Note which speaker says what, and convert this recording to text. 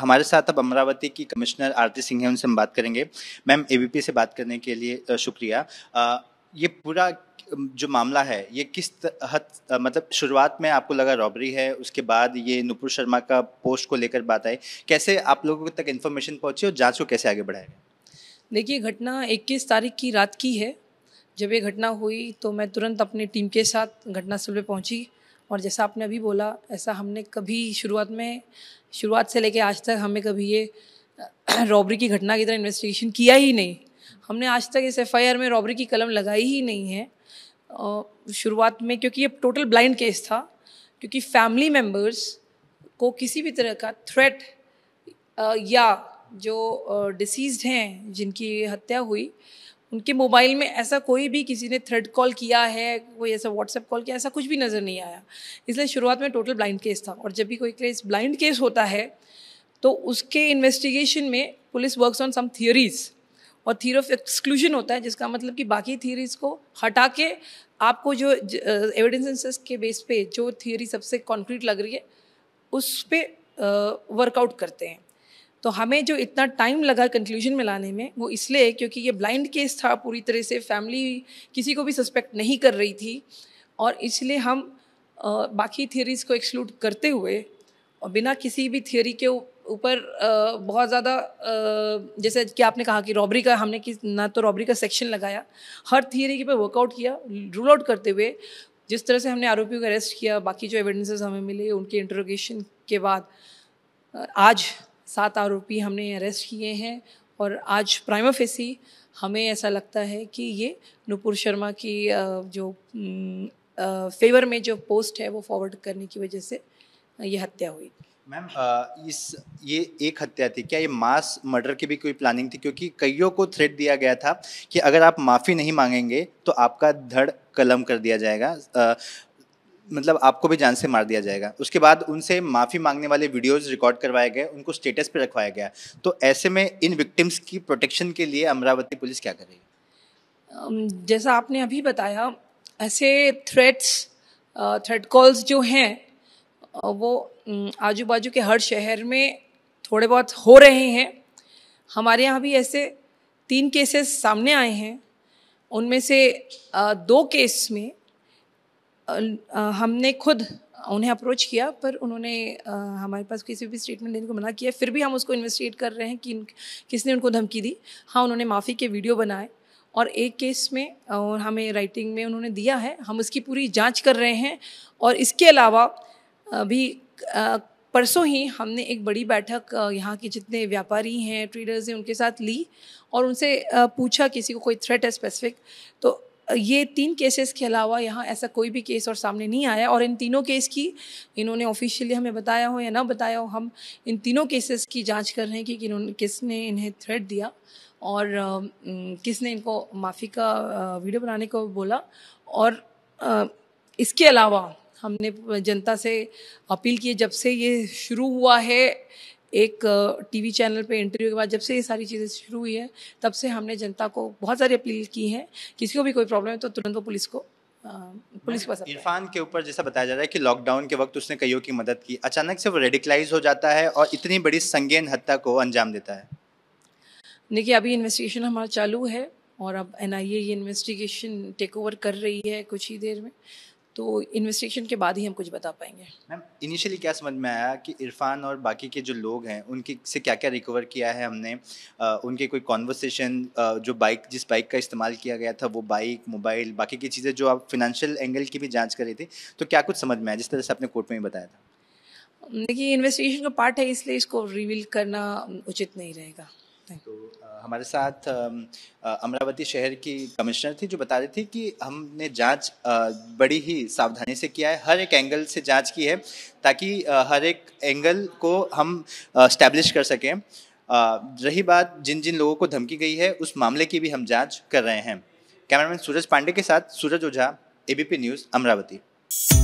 Speaker 1: हमारे साथ अब अमरावती की कमिश्नर आरती सिंह है उनसे हम बात करेंगे मैम एबीपी से बात करने के लिए शुक्रिया ये पूरा जो मामला है ये किस हद मतलब शुरुआत में आपको लगा रॉबरी है उसके बाद ये नुपुर शर्मा का पोस्ट को लेकर बात आई कैसे आप लोगों तक इन्फॉर्मेशन पहुंची और जांच को कैसे आगे बढ़ाया
Speaker 2: देखिए घटना 21 तारीख की रात की है जब ये घटना हुई तो मैं तुरंत अपनी टीम के साथ घटनास्थल पर पहुंची और जैसा आपने अभी बोला ऐसा हमने कभी शुरुआत में शुरुआत से लेके आज तक हमें कभी ये रॉबरी की घटना की तरह इन्वेस्टिगेशन किया ही नहीं हमने आज तक इस एफ में रॉबरी की कलम लगाई ही नहीं है शुरुआत में क्योंकि ये टोटल ब्लाइंड केस था क्योंकि फैमिली मेम्बर्स को किसी भी तरह का थ्रेट या जो डिसीज हैं जिनकी हत्या हुई उनके मोबाइल में ऐसा कोई भी किसी ने थ्रेड कॉल किया है कोई ऐसा व्हाट्सएप कॉल किया ऐसा कुछ भी नज़र नहीं आया इसलिए शुरुआत में टोटल ब्लाइंड केस था और जब भी कोई केस ब्लाइंड केस होता है तो उसके इन्वेस्टिगेशन में police work on some theories और थियर ऑफ एक्सक्लूजन होता है जिसका मतलब कि बाकी थियोरीज को हटा के आपको जो एविडेंसेस के बेस पे जो थियोरी सबसे कॉन्क्रीट लग रही है उस पर वर्कआउट करते हैं तो हमें जो इतना टाइम लगा कंक्लूजन में लाने में वो इसलिए क्योंकि ये ब्लाइंड केस था पूरी तरह से फैमिली किसी को भी सस्पेक्ट नहीं कर रही थी और इसलिए हम आ, बाकी थियोरीज को एक्सक्लूड करते हुए और बिना किसी भी थियोरी के ऊपर बहुत ज़्यादा जैसे कि आपने कहा कि रॉबरी का हमने किस ना तो रॉबरी का सेक्शन लगाया हर थियोरी के पे वर्कआउट किया रूल आउट करते हुए जिस तरह से हमने आरोपियों को अरेस्ट किया बाकी जो एविडेंसेस हमें मिले उनके इंटरोगेशन के बाद आज सात आरोपी हमने अरेस्ट किए हैं और आज प्राइमा फेसी हमें ऐसा लगता है कि ये नुपुर शर्मा की जो फेवर में जो पोस्ट है वो फॉरवर्ड करने की वजह से ये हत्या हुई
Speaker 1: मैम इस ये एक हत्या थी क्या ये मास मर्डर की भी कोई प्लानिंग थी क्योंकि कईयों को थ्रेट दिया गया था कि अगर आप माफ़ी नहीं मांगेंगे तो आपका धड़ कलम कर दिया जाएगा मतलब आपको भी जान से मार दिया जाएगा उसके बाद उनसे माफ़ी मांगने वाले वीडियोस रिकॉर्ड करवाए गए उनको स्टेटस पर रखवाया गया तो ऐसे में इन विक्टिम्स की प्रोटेक्शन के लिए अमरावती पुलिस क्या
Speaker 2: करेगी जैसा आपने अभी बताया ऐसे थ्रेट्स थ्रेट कॉल्स जो हैं वो आजू बाजू के हर शहर में थोड़े बहुत हो रहे हैं हमारे यहाँ भी ऐसे तीन केसेस सामने आए हैं उनमें से दो केस में हमने खुद उन्हें अप्रोच किया पर उन्होंने हमारे पास किसी भी स्टेटमेंट देने को मना किया फिर भी हम उसको इन्वेस्टिगेट कर रहे हैं कि किसने उनको धमकी दी हाँ उन्होंने माफ़ी के वीडियो बनाए और एक केस में और हमें राइटिंग में उन्होंने दिया है हम उसकी पूरी जांच कर रहे हैं और इसके अलावा अभी परसों ही हमने एक बड़ी बैठक यहाँ के जितने व्यापारी हैं ट्रेडर्स हैं उनके साथ ली और उनसे पूछा किसी को कोई थ्रेट है स्पेसिफिक तो ये तीन केसेस के अलावा यहाँ ऐसा कोई भी केस और सामने नहीं आया और इन तीनों केस की इन्होंने ऑफिशियली हमें बताया हो या ना बताया हो हम इन तीनों केसेस की जांच कर रहे हैं कि किसने इन्हें थ्रेट दिया और किसने इनको माफ़ी का वीडियो बनाने को बोला और इसके अलावा हमने जनता से अपील की जब से ये शुरू हुआ है एक टीवी चैनल पे इंटरव्यू के बाद जब से ये सारी चीज़ें शुरू हुई है तब से हमने जनता को बहुत सारी अपील की है किसी को भी कोई प्रॉब्लम है तो तुरंत वो पुलिस को पुलिस के पास
Speaker 1: इरफान के ऊपर जैसा बताया जा रहा है कि लॉकडाउन के वक्त उसने कईयों की मदद की अचानक से वो रेडिकलाइज हो जाता है और इतनी बड़ी संगीन हत्या को अंजाम देता है
Speaker 2: देखिए अभी इन्वेस्टिगेशन हमारा चालू है और अब एन ये इन्वेस्टिगेशन टेक ओवर कर रही है कुछ ही देर में तो इन्वेस्टिगेशन के बाद ही हम कुछ बता पाएंगे मैम
Speaker 1: इनिशियली क्या समझ में आया कि इरफान और बाकी के जो लोग हैं उनके से क्या क्या रिकवर किया है हमने आ, उनके कोई कॉन्वर्सेशन जो बाइक जिस बाइक का इस्तेमाल किया गया था वो बाइक मोबाइल बाकी की चीज़ें जो आप फिनेंशियल एंगल की भी जाँच कर रहे थे तो क्या कुछ समझ में आया जिस तरह से आपने कोर्ट में ही बताया था
Speaker 2: देखिए इन्वेस्टिगेशन का पार्ट है इसलिए इसको रिवील करना उचित नहीं रहेगा
Speaker 1: तो हमारे साथ अमरावती शहर की कमिश्नर थी जो बता रही थी कि हमने जांच बड़ी ही सावधानी से किया है हर एक एंगल से जांच की है ताकि हर एक एंगल को हम स्टैब्लिश कर सकें रही बात जिन जिन लोगों को धमकी गई है उस मामले की भी हम जाँच कर रहे हैं कैमरामैन सूरज पांडे के साथ सूरज ओझा एबीपी न्यूज़ अमरावती